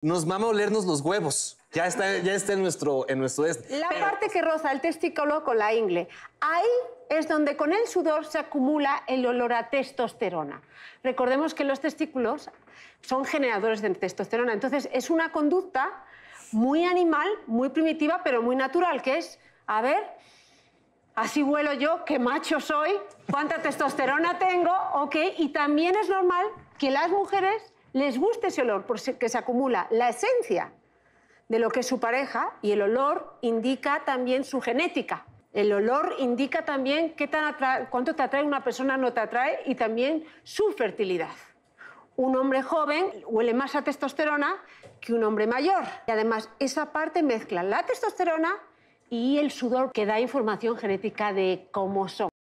nos a olernos los huevos. Ya está, ya está en nuestro, en nuestro La parte que roza el testículo con la ingle. Ahí es donde con el sudor se acumula el olor a testosterona. Recordemos que los testículos son generadores de testosterona. Entonces, es una conducta muy animal, muy primitiva, pero muy natural, que es, a ver, así huelo yo, qué macho soy, cuánta testosterona tengo, ok, y también es normal que las mujeres les gusta ese olor porque se acumula la esencia de lo que es su pareja y el olor indica también su genética. El olor indica también qué tan cuánto te atrae una persona, no te atrae y también su fertilidad. Un hombre joven huele más a testosterona que un hombre mayor. Y además esa parte mezcla la testosterona y el sudor que da información genética de cómo son.